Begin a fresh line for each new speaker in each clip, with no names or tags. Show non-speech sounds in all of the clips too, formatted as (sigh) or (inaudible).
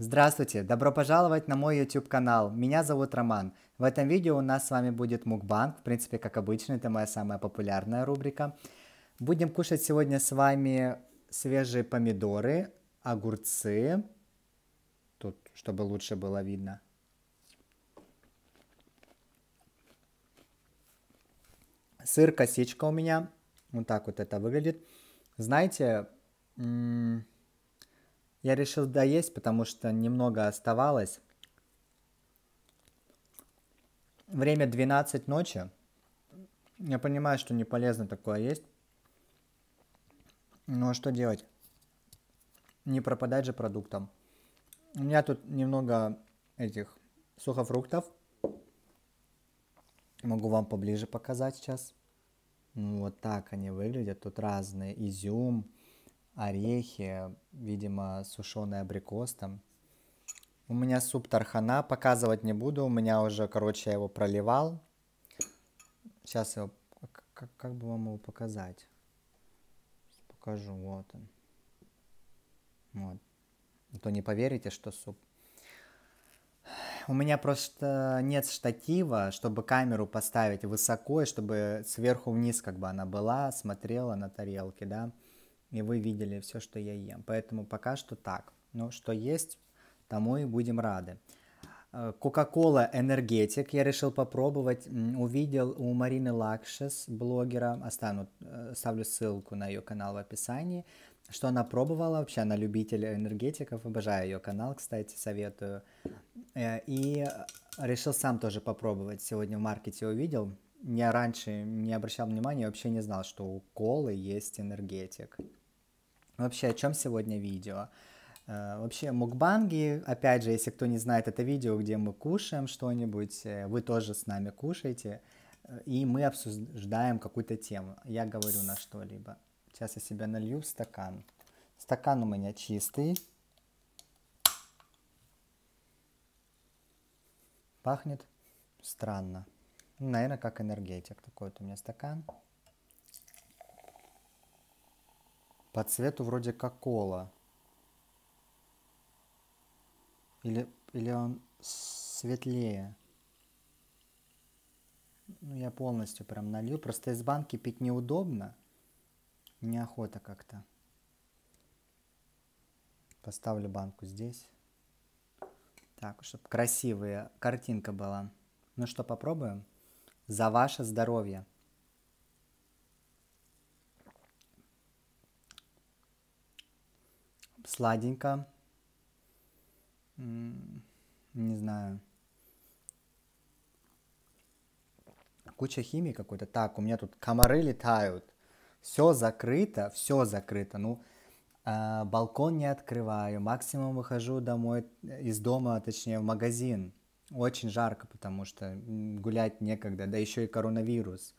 Здравствуйте, добро пожаловать на мой YouTube канал. Меня зовут Роман. В этом видео у нас с вами будет мукбанк, В принципе, как обычно, это моя самая популярная рубрика. Будем кушать сегодня с вами свежие помидоры, огурцы. Тут, чтобы лучше было видно. Сыр-косичка у меня. Вот так вот это выглядит. Знаете, я решил доесть, потому что немного оставалось. Время 12 ночи. Я понимаю, что не полезно такое есть. Но что делать? Не пропадать же продуктом. У меня тут немного этих сухофруктов. Могу вам поближе показать сейчас. Ну, вот так они выглядят. Тут разные. Изюм, орехи, видимо, сушеный абрикос там. У меня суп тархана, показывать не буду, у меня уже, короче, я его проливал. Сейчас его, как, как бы вам его показать? Покажу, вот он. Вот. А то не поверите, что суп. У меня просто нет штатива, чтобы камеру поставить высоко, и чтобы сверху вниз как бы она была, смотрела на тарелки, да и вы видели все, что я ем. Поэтому пока что так. Но ну, что есть, тому и будем рады. Э, кока-кола энергетик я решил попробовать. Увидел у Марины Лакшес, блогера, оставлю э, оставлю ссылку на ее канал в описании, что она пробовала. Вообще она любитель энергетиков, обожаю ее канал, кстати, советую. Э, и решил сам тоже попробовать. Сегодня в маркете увидел, не раньше не обращал внимания, вообще не знал, что у колы есть энергетик. Вообще, о чем сегодня видео? Э, вообще, мукбанги, опять же, если кто не знает, это видео, где мы кушаем что-нибудь, э, вы тоже с нами кушаете, э, и мы обсуждаем какую-то тему. Я говорю на что-либо. Сейчас я себя налью в стакан. Стакан у меня чистый. Пахнет странно. Наверное, как энергетик. Такой вот у меня стакан. По цвету вроде как кола. Или, или он светлее. Ну, я полностью прям налью. Просто из банки пить неудобно. Неохота как-то. Поставлю банку здесь. Так, чтобы красивая картинка была. Ну что, попробуем? за ваше здоровье. Сладенько. Не знаю. Куча химии какой-то. Так, у меня тут комары летают. Все закрыто, все закрыто. Ну, а, балкон не открываю. Максимум выхожу домой, э, из дома, точнее, в магазин очень жарко, потому что гулять некогда, да еще и коронавирус.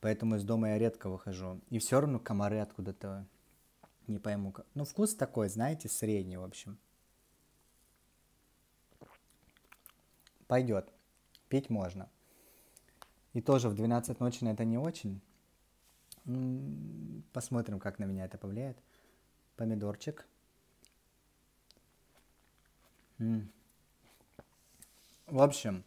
Поэтому из дома я редко выхожу. И все равно комары откуда-то, не пойму как. Ну, вкус такой, знаете, средний, в общем. Пойдет. Пить можно. И тоже в 12 ночи на это не очень. Посмотрим, как на меня это повлияет. Помидорчик. М -м. В общем,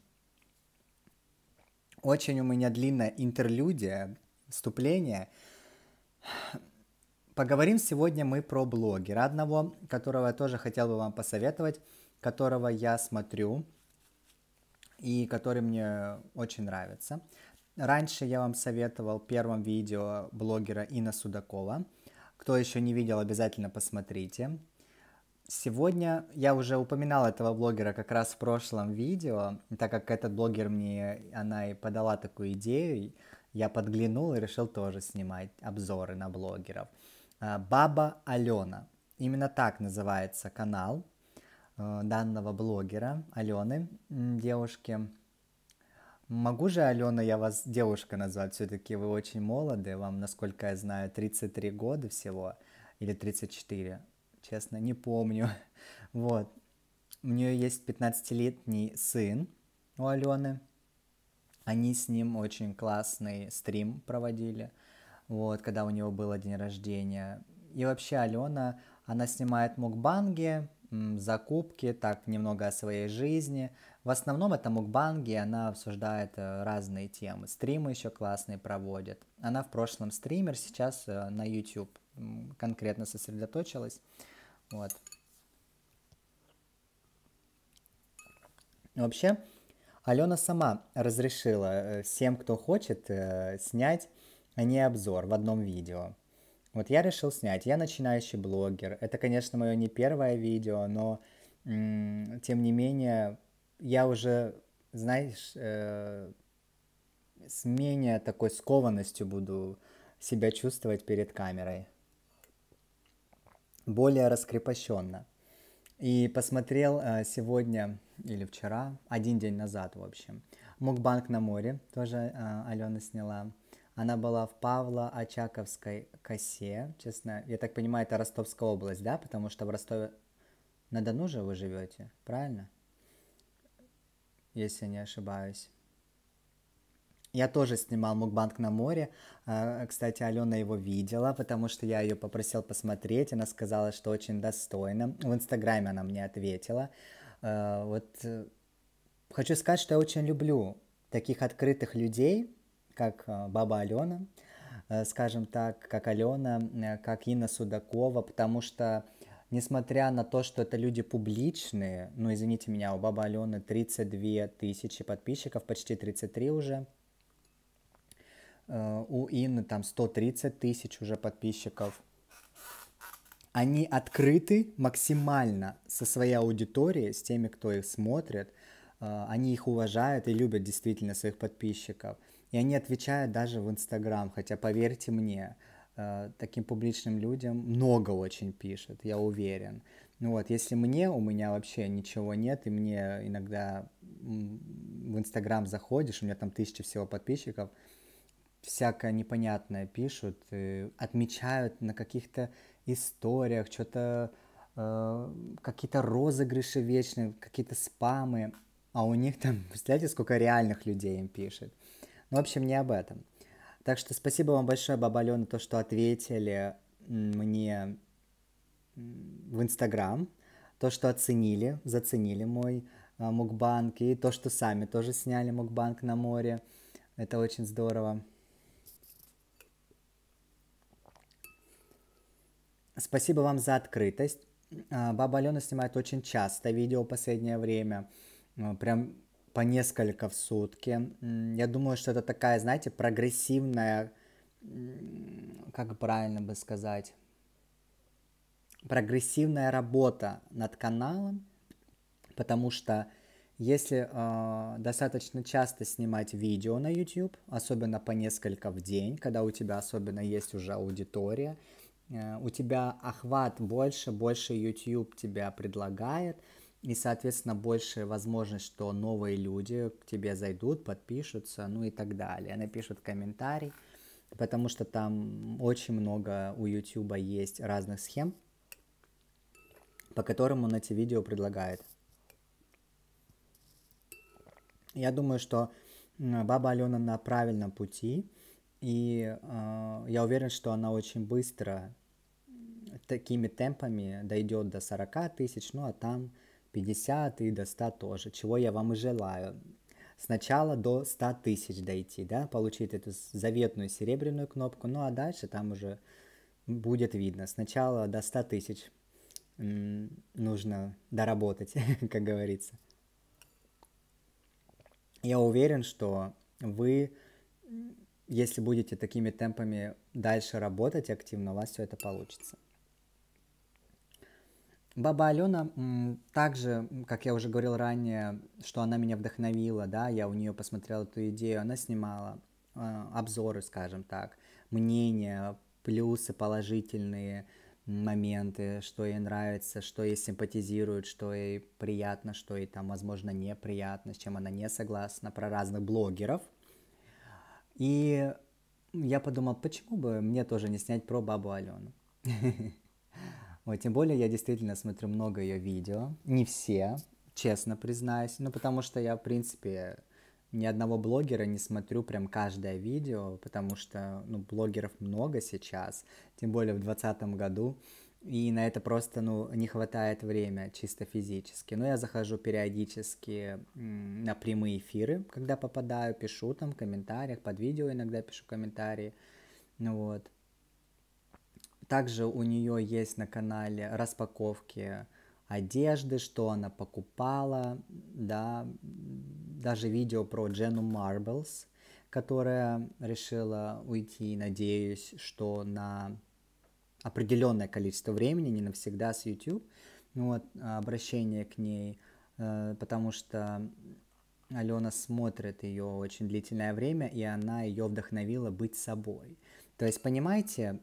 очень у меня длинная интерлюдия, вступление. Поговорим сегодня мы про блогера одного, которого я тоже хотел бы вам посоветовать, которого я смотрю и который мне очень нравится. Раньше я вам советовал в первом видео блогера Инна Судакова. Кто еще не видел, обязательно посмотрите. Сегодня я уже упоминал этого блогера как раз в прошлом видео, так как этот блогер мне, она и подала такую идею, я подглянул и решил тоже снимать обзоры на блогеров. А, Баба Алена. Именно так называется канал э, данного блогера Алены, девушки. Могу же, Алена, я вас девушка назвать, все-таки вы очень молоды, вам, насколько я знаю, 33 года всего, или 34, честно, не помню. (laughs) Вот. У нее есть 15-летний сын у Алены. Они с ним очень классный стрим проводили, вот, когда у него было день рождения. И вообще Алена, она снимает мукбанги, закупки, так немного о своей жизни. В основном это мукбанги, она обсуждает э, разные темы. Стримы еще классные проводит. Она в прошлом стример, сейчас э, на YouTube конкретно сосредоточилась. Вот. Вообще, Алена сама разрешила э, всем, кто хочет, э, снять а не обзор в одном видео. Вот я решил снять. Я начинающий блогер. Это, конечно, мое не первое видео, но тем не менее я уже, знаешь, э с менее такой скованностью буду себя чувствовать перед камерой более раскрепощенно. И посмотрел э, сегодня или вчера, один день назад, в общем, «Мукбанк на море», тоже э, Алена сняла. Она была в Павло-Очаковской косе, честно, я так понимаю, это Ростовская область, да, потому что в Ростове на Дону же вы живете, правильно? Если я не ошибаюсь. Я тоже снимал мукбанк на море. А, кстати, Алена его видела, потому что я ее попросил посмотреть. Она сказала, что очень достойно. В Инстаграме она мне ответила. А, вот э, хочу сказать, что я очень люблю таких открытых людей, как а, баба Алена, э, скажем так, как Алена, э, как Инна Судакова, потому что несмотря на то, что это люди публичные, ну, извините меня, у бабы Алены 32 тысячи подписчиков, почти 33 уже – Э, у Инны там 130 тысяч уже подписчиков. Они открыты максимально со своей аудиторией, с теми, кто их смотрит. Э, они их уважают и любят действительно своих подписчиков. И они отвечают даже в Инстаграм, хотя, поверьте мне, э, таким публичным людям много очень пишет, я уверен. Ну вот, если мне, у меня вообще ничего нет, и мне иногда в Инстаграм заходишь, у меня там тысячи всего подписчиков – всякое непонятное пишут, э, отмечают на каких-то историях, что-то э, какие-то розыгрыши вечные, какие-то спамы, а у них там, (laughs) представляете, сколько реальных людей им пишет. Ну, в общем, не об этом. Так что спасибо вам большое, Баба Алена, то, что ответили мне в Инстаграм, то, что оценили, заценили мой э, мукбанк, и то, что сами тоже сняли мукбанк на море. Это очень здорово. Спасибо вам за открытость. А, баба Алена снимает очень часто видео в последнее время. А, прям по несколько в сутки. Я думаю, что это такая, знаете, прогрессивная, как правильно бы сказать, прогрессивная работа над каналом, потому что если э, достаточно часто снимать видео на YouTube, особенно по несколько в день, когда у тебя особенно есть уже аудитория, Э, у тебя охват больше, больше YouTube тебя предлагает, и, соответственно, больше возможность, что новые люди к тебе зайдут, подпишутся, ну и так далее, напишут комментарий, потому что там очень много у YouTube есть разных схем, по которым он эти видео предлагает. Я думаю, что баба Алена на правильном пути – и э, я уверен, что она очень быстро такими темпами дойдет до 40 тысяч, ну а там 50 и до 100 тоже, чего я вам и желаю. Сначала до 100 тысяч дойти, да, получить эту заветную серебряную кнопку, ну а дальше там уже будет видно. Сначала до 100 тысяч нужно доработать, (laughs) как говорится. Я уверен, что вы если будете такими темпами дальше работать активно, у вас все это получится. Баба Алена, также, как я уже говорил ранее, что она меня вдохновила, да, я у нее посмотрел эту идею, она снимала э, обзоры, скажем так, мнения, плюсы положительные, моменты, что ей нравится, что ей симпатизирует, что ей приятно, что ей там, возможно, неприятно, с чем она не согласна, про разных блогеров, и я подумал, почему бы мне тоже не снять про бабу Алену? (laughs) Вот, тем более я действительно смотрю много ее видео. Не все, честно признаюсь. Ну, потому что я, в принципе, ни одного блогера не смотрю прям каждое видео, потому что, ну, блогеров много сейчас, тем более в 2020 году и на это просто, ну, не хватает время чисто физически. Но я захожу периодически на прямые эфиры, когда попадаю, пишу там в комментариях, под видео иногда пишу комментарии, ну вот. Также у нее есть на канале распаковки одежды, что она покупала, да, даже видео про Джену Марблс, которая решила уйти, надеюсь, что на определенное количество времени, не навсегда с YouTube, ну вот а, обращение к ней, э, потому что Алена смотрит ее очень длительное время, и она ее вдохновила быть собой. То есть, понимаете,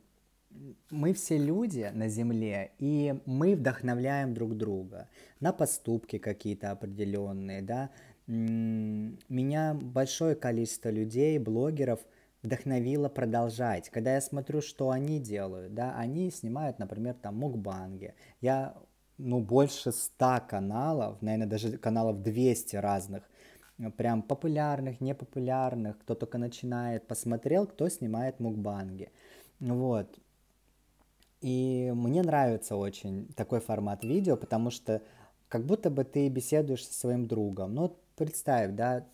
мы все люди на Земле, и мы вдохновляем друг друга на поступки какие-то определенные, да. Меня большое количество людей, блогеров – вдохновило продолжать. Когда я смотрю, что они делают, да, они снимают, например, там мукбанги. Я, ну, больше ста каналов, наверное, даже каналов 200 разных, прям популярных, непопулярных, кто только начинает, посмотрел, кто снимает мукбанги. Вот. И мне нравится очень такой формат видео, потому что как будто бы ты беседуешь со своим другом. Ну, вот представь, да,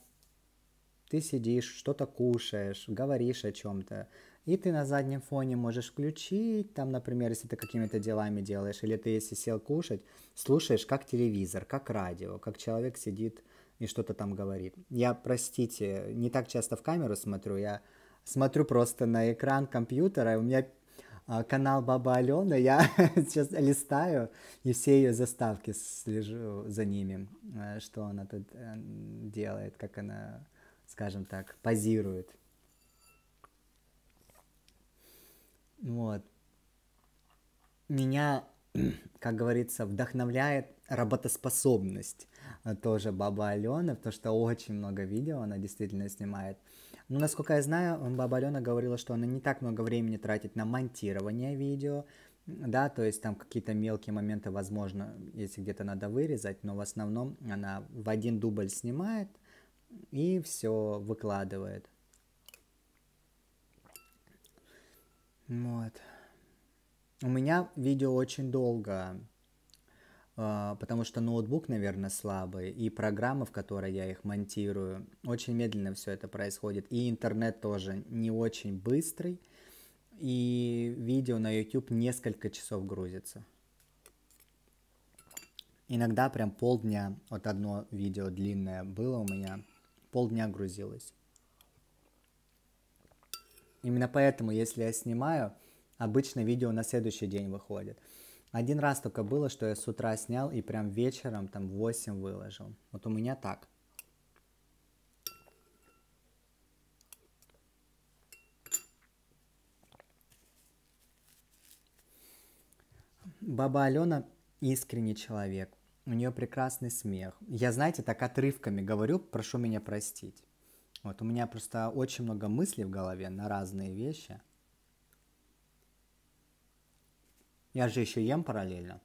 ты сидишь, что-то кушаешь, говоришь о чем-то, и ты на заднем фоне можешь включить, там, например, если ты какими-то делами делаешь, или ты, если сел кушать, слушаешь как телевизор, как радио, как человек сидит и что-то там говорит. Я, простите, не так часто в камеру смотрю, я смотрю просто на экран компьютера, у меня а, канал Баба Алена, я (laughs) сейчас листаю и все ее заставки слежу за ними, э, что она тут э, делает, как она скажем так, позирует. Вот. Меня, (clears throat) как говорится, вдохновляет работоспособность э, тоже Баба Алена, потому что очень много видео она действительно снимает. Но, насколько я знаю, Баба Алена говорила, что она не так много времени тратит на монтирование видео, да, то есть там какие-то мелкие моменты, возможно, если где-то надо вырезать, но в основном она в один дубль снимает – и все выкладывает. Вот. У меня видео очень долго, а, потому что ноутбук, наверное, слабый, и программы, в которой я их монтирую, очень медленно все это происходит, и интернет тоже не очень быстрый, и видео на YouTube несколько часов грузится. Иногда прям полдня, вот одно видео длинное было у меня – полдня грузилось. Именно поэтому, если я снимаю, обычно видео на следующий день выходит. Один раз только было, что я с утра снял и прям вечером там 8 выложил. Вот у меня так. Баба Алена искренний человек у нее прекрасный смех. Я, знаете, так отрывками говорю, прошу меня простить. Вот у меня просто очень много мыслей в голове на разные вещи. Я же еще ем параллельно.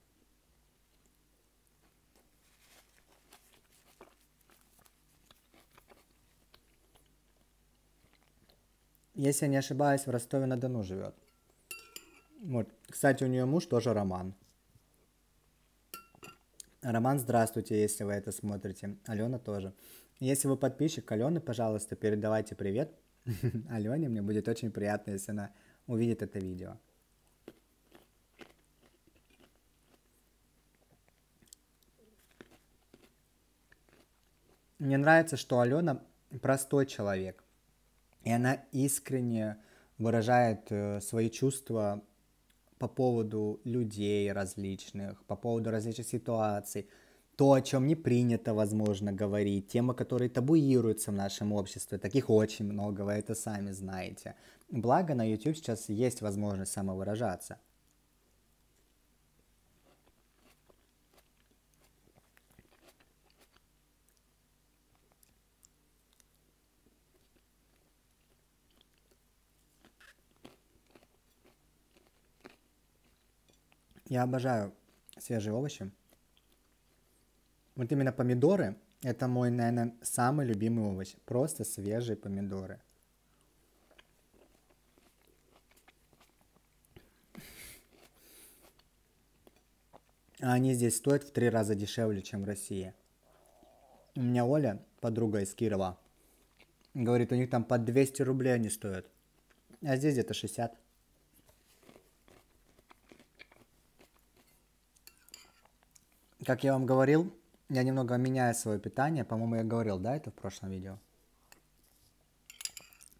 Если я не ошибаюсь, в Ростове-на-Дону живет. Вот. Кстати, у нее муж тоже Роман. Роман, здравствуйте, если вы это смотрите. Алена тоже. Если вы подписчик Алены, пожалуйста, передавайте привет. (laughs) Алене мне будет очень приятно, если она увидит это видео. Мне нравится, что Алена простой человек. И она искренне выражает э, свои чувства по поводу людей различных, по поводу различных ситуаций, то, о чем не принято, возможно, говорить, темы, которые табуируются в нашем обществе, таких очень много, вы это сами знаете. Благо на YouTube сейчас есть возможность самовыражаться – Я обожаю свежие овощи. Вот именно помидоры – это мой, наверное, самый любимый овощ. Просто свежие помидоры. А они здесь стоят в три раза дешевле, чем в России. У меня Оля, подруга из Кирова, говорит, у них там по 200 рублей они стоят. А здесь где-то 60. как я вам говорил, я немного меняю свое питание. По-моему, я говорил, да, это в прошлом видео.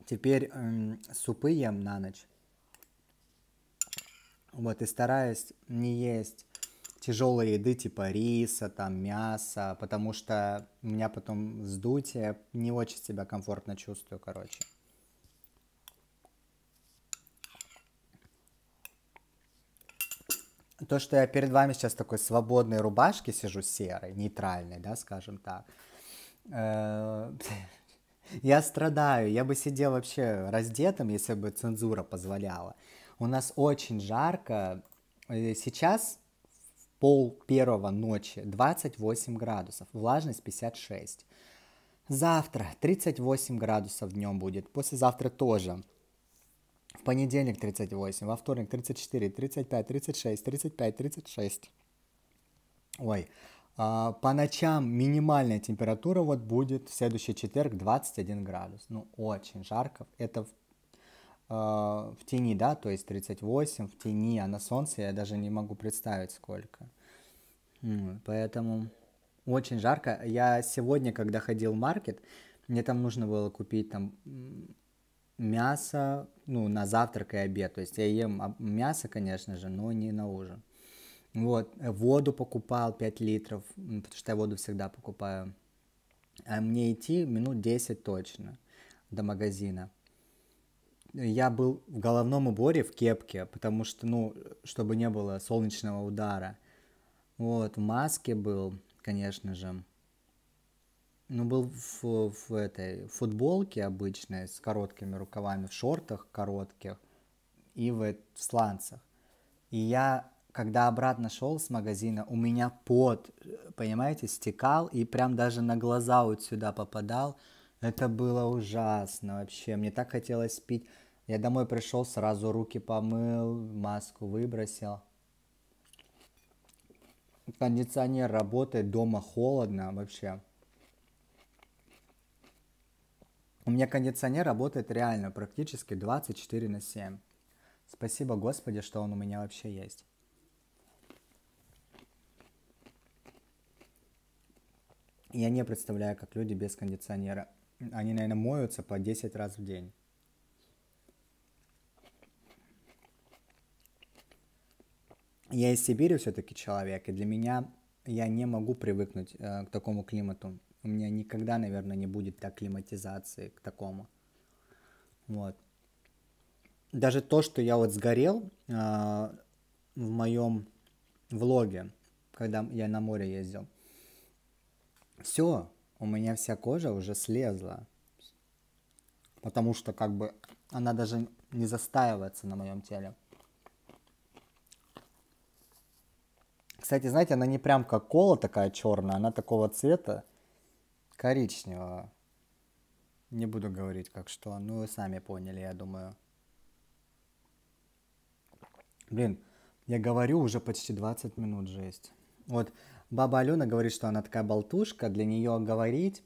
Теперь эм, супы ем на ночь. Вот, и стараюсь не есть тяжелой еды типа риса, там, мяса, потому что у меня потом сдутие, не очень себя комфортно чувствую, короче. то, что я перед вами сейчас такой свободной рубашке сижу серой, нейтральной, да, скажем так, э, (laughs) я страдаю, я бы сидел вообще раздетым, если бы цензура позволяла. У нас очень жарко, э, сейчас в пол первого ночи 28 градусов, влажность 56. Завтра 38 градусов днем будет, послезавтра тоже. В понедельник 38, во вторник 34, 35, 36, 35, 36. Ой, а, по ночам минимальная температура вот будет в следующий четверг 21 градус. Ну, очень жарко. Это в, а, в тени, да, то есть 38 в тени, а на солнце я даже не могу представить сколько. Поэтому очень жарко. Я сегодня, когда ходил в маркет, мне там нужно было купить там мясо, ну, на завтрак и обед. То есть я ем мясо, конечно же, но не на ужин. Вот, воду покупал 5 литров, потому что я воду всегда покупаю. А мне идти минут 10 точно до магазина. Я был в головном уборе в кепке, потому что, ну, чтобы не было солнечного удара. Вот, в маске был, конечно же. Ну, был в, в этой футболке обычной с короткими рукавами, в шортах коротких и в, в сланцах. И я, когда обратно шел с магазина, у меня пот, понимаете, стекал и прям даже на глаза вот сюда попадал. Это было ужасно вообще. Мне так хотелось пить. Я домой пришел, сразу руки помыл, маску выбросил. Кондиционер работает, дома холодно вообще У меня кондиционер работает реально практически 24 на 7. Спасибо Господи, что он у меня вообще есть. Я не представляю, как люди без кондиционера. Они, наверное, моются по 10 раз в день. Я из Сибири все-таки человек, и для меня я не могу привыкнуть э, к такому климату. У меня никогда, наверное, не будет так климатизации к такому. Вот. Даже то, что я вот сгорел э, в моем влоге, когда я на море ездил, все, у меня вся кожа уже слезла. Потому что как бы она даже не застаивается на моем теле. Кстати, знаете, она не прям как кола такая черная, она такого цвета, коричневого. Не буду говорить, как что. Ну, вы сами поняли, я думаю. Блин, я говорю уже почти 20 минут, жесть. Вот баба Алена говорит, что она такая болтушка, для нее говорить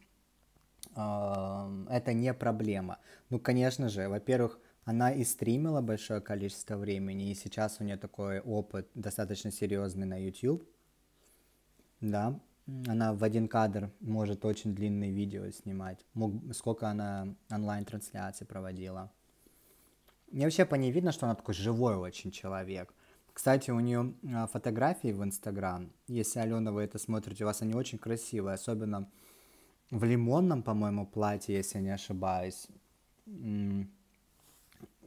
эм, это не проблема. Ну, конечно же, во-первых, она и стримила большое количество времени, и сейчас у нее такой опыт достаточно серьезный на YouTube. Да, она в один кадр может очень длинные видео снимать, мог, сколько она онлайн-трансляции проводила. Мне вообще по ней видно, что она такой живой очень человек. Кстати, у нее а, фотографии в Инстаграм, если, Алена, вы это смотрите, у вас они очень красивые, особенно в лимонном, по-моему, платье, если я не ошибаюсь.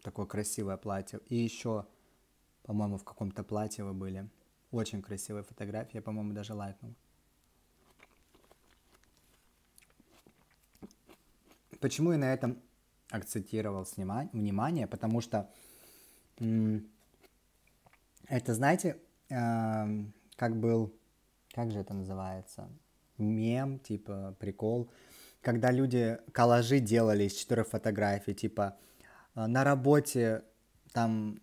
Такое красивое платье. И еще, по-моему, в каком-то платье вы были. Очень красивые фотографии, я, по-моему, даже лайкнул. Почему я на этом акцентировал внимание? Потому что это, знаете, эм, как был, как же это называется, мем, типа прикол, когда люди коллажи делали из четырех фотографий, типа э, на работе там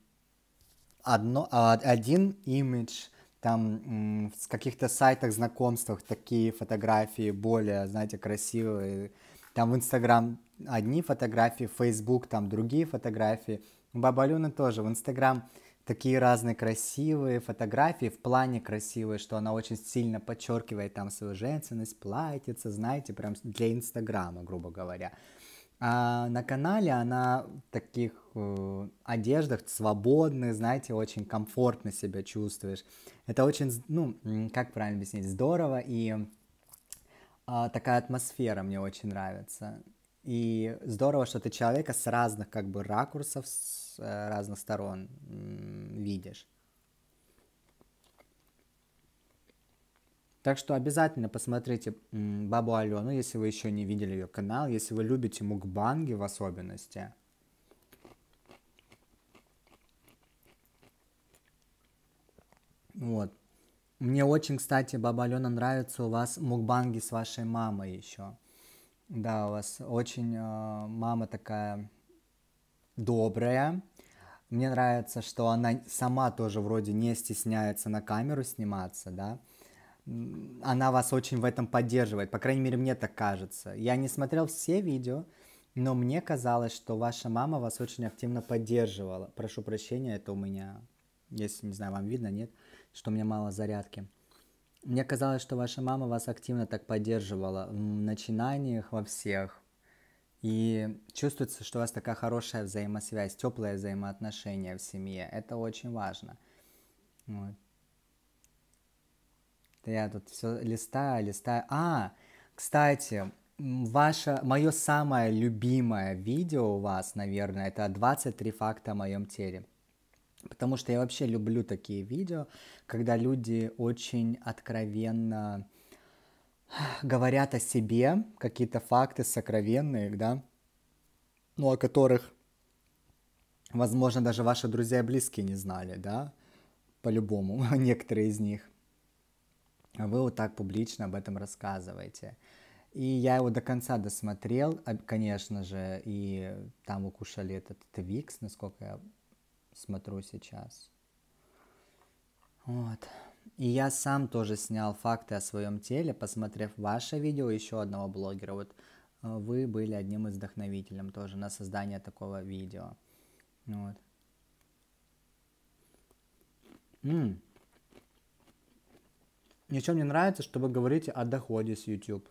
одно, а один имидж, там в каких-то сайтах знакомствах такие фотографии более, знаете, красивые, там в Инстаграм одни фотографии, в Фейсбук там другие фотографии. У Бабалюны тоже в Инстаграм такие разные красивые фотографии, в плане красивые, что она очень сильно подчеркивает там свою женственность, платится, знаете, прям для Инстаграма, грубо говоря. А на канале она в таких э, одеждах свободных, знаете, очень комфортно себя чувствуешь. Это очень, ну, как правильно объяснить, здорово и а, такая атмосфера мне очень нравится. И здорово, что ты человека с разных как бы ракурсов, с э, разных сторон видишь. Так что обязательно посмотрите Бабу Алену, если вы еще не видели ее канал, если вы любите мукбанги в особенности. Вот. Мне очень, кстати, баба Алена, нравится у вас мукбанги с вашей мамой еще. Да, у вас очень э, мама такая добрая. Мне нравится, что она сама тоже вроде не стесняется на камеру сниматься, да. Она вас очень в этом поддерживает, по крайней мере, мне так кажется. Я не смотрел все видео, но мне казалось, что ваша мама вас очень активно поддерживала. Прошу прощения, это у меня, если не знаю, вам видно, нет что у меня мало зарядки. Мне казалось, что ваша мама вас активно так поддерживала в начинаниях во всех. И чувствуется, что у вас такая хорошая взаимосвязь, теплое взаимоотношение в семье. Это очень важно. Вот. Я тут все листаю, листаю. А, кстати, ваше, мое самое любимое видео у вас, наверное, это 23 факта о моем теле. Потому что я вообще люблю такие видео, когда люди очень откровенно э, говорят о себе, какие-то факты сокровенные, да, ну, о которых, возможно, даже ваши друзья и близкие не знали, да, по-любому, (laughs) некоторые из них. А вы вот так публично об этом рассказываете. И я его до конца досмотрел, а, конечно же, и там укушали этот Твикс, насколько я смотрю сейчас. Вот. И я сам тоже снял факты о своем теле, посмотрев ваше видео еще одного блогера. Вот э, вы были одним из вдохновителем тоже на создание такого видео. Вот. М-м. Еще мне нравится, что вы говорите о доходе с YouTube.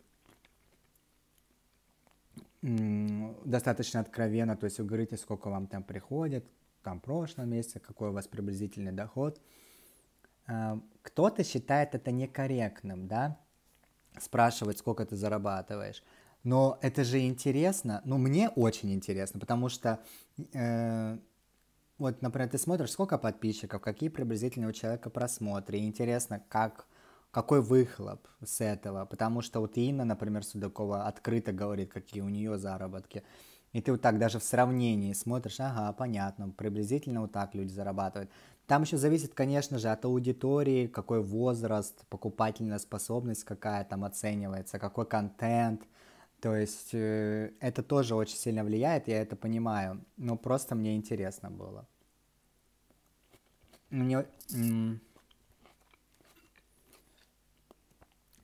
М-м, достаточно откровенно, то есть вы говорите, сколько вам там приходит, там прошлом месяце, какой у вас приблизительный доход. Э, кто-то считает это некорректным, да, спрашивать, сколько ты зарабатываешь. Но это же интересно, ну мне очень интересно, потому что э, вот, например, ты смотришь, сколько подписчиков, какие приблизительно у человека просмотры, и интересно, как, какой выхлоп с этого, потому что вот Инна, например, Судакова открыто говорит, какие у нее заработки. Э, и ты вот так даже в сравнении смотришь, ага, понятно, приблизительно вот так люди зарабатывают. Там еще зависит, конечно же, от аудитории, какой возраст, покупательная способность какая там оценивается, какой контент. То есть э, это тоже очень сильно влияет, я это понимаю. Но просто мне интересно было. Мне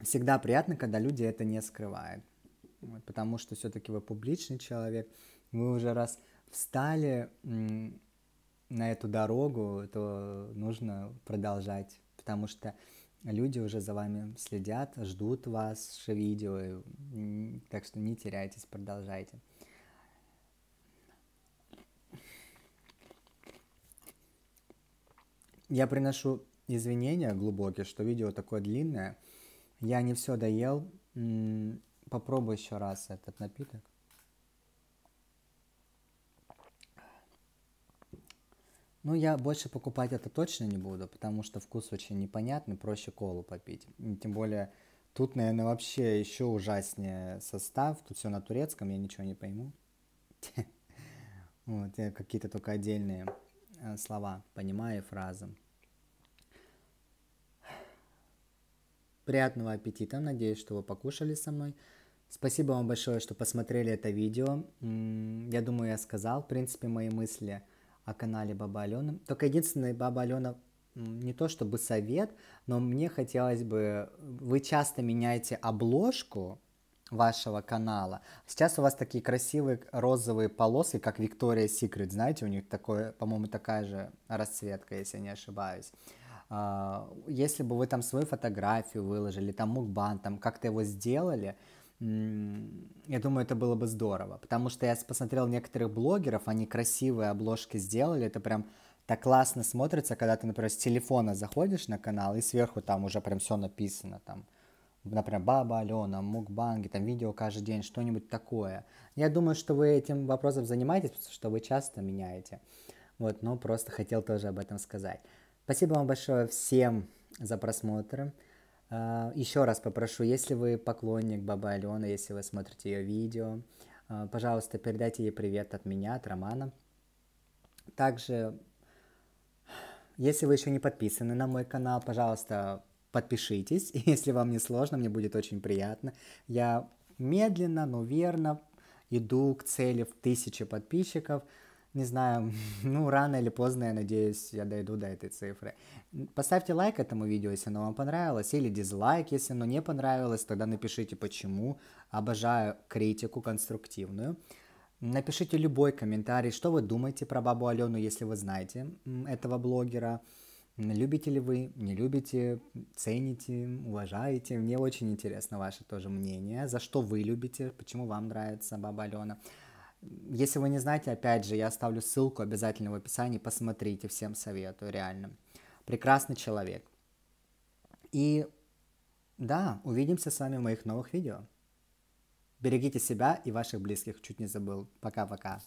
всегда приятно, когда люди это не скрывают потому что все-таки вы публичный человек, вы уже раз встали на эту дорогу, то нужно продолжать, потому что люди уже за вами следят, ждут вас, видео, так что не теряйтесь, продолжайте. Я приношу извинения глубокие, что видео такое длинное. Я не все доел. Попробуй еще раз этот напиток. Ну, я больше покупать это точно не буду, потому что вкус очень непонятный, проще колу попить. Тем более, тут, наверное, вообще еще ужаснее состав. Тут все на турецком, я ничего не пойму. (laughs) Вот, я какие-то только отдельные э, слова понимаю, фразы. Приятного аппетита, надеюсь, что вы покушали со мной. Спасибо вам большое, что посмотрели это видео. Я думаю, я сказал, в принципе, мои мысли о канале Баба Алена. Только единственное, Баба Алена не то чтобы совет, но мне хотелось бы... Вы часто меняете обложку вашего канала. Сейчас у вас такие красивые розовые полосы, как Victoria's Secret, знаете, у них такое, по-моему, такая же расцветка, если не ошибаюсь. А, если бы вы там свою фотографию выложили, там мукбан, там как-то его сделали, я думаю, это было бы здорово, потому что я посмотрел некоторых блогеров, они красивые обложки сделали, это прям так классно смотрится, когда ты, например, с телефона заходишь на канал, и сверху там уже прям все написано, там, например, баба Алена, мукбанги, там, видео каждый день, что-нибудь такое. Я думаю, что вы этим вопросом занимаетесь, потому что вы часто меняете. Вот, но просто хотел тоже об этом сказать. Спасибо вам большое всем за просмотр. Э, еще раз попрошу, если вы поклонник Бабы Алены, если вы смотрите ее видео, э, пожалуйста, передайте ей привет от меня, от Романа. Также, если вы еще не подписаны на мой канал, пожалуйста, подпишитесь. (laughs) Если вам не сложно, мне будет очень приятно. Я медленно, но верно иду к цели в тысячи подписчиков – не знаю, (laughs) ну, рано или поздно, я надеюсь, я дойду до этой цифры. Поставьте лайк этому видео, если оно вам понравилось, или дизлайк, если оно не понравилось, тогда напишите почему. Обожаю критику конструктивную. Напишите любой комментарий, что вы думаете про бабу Алену, если вы знаете этого блогера. Любите ли вы, не любите, цените, уважаете. Мне очень интересно ваше тоже мнение, за что вы любите, почему вам нравится баба Алена. Если вы не знаете, опять же, я оставлю ссылку обязательно в описании, посмотрите, всем советую, реально. Прекрасный человек. И да, увидимся с вами в моих новых видео. Берегите себя и ваших близких, чуть не забыл. Пока-пока.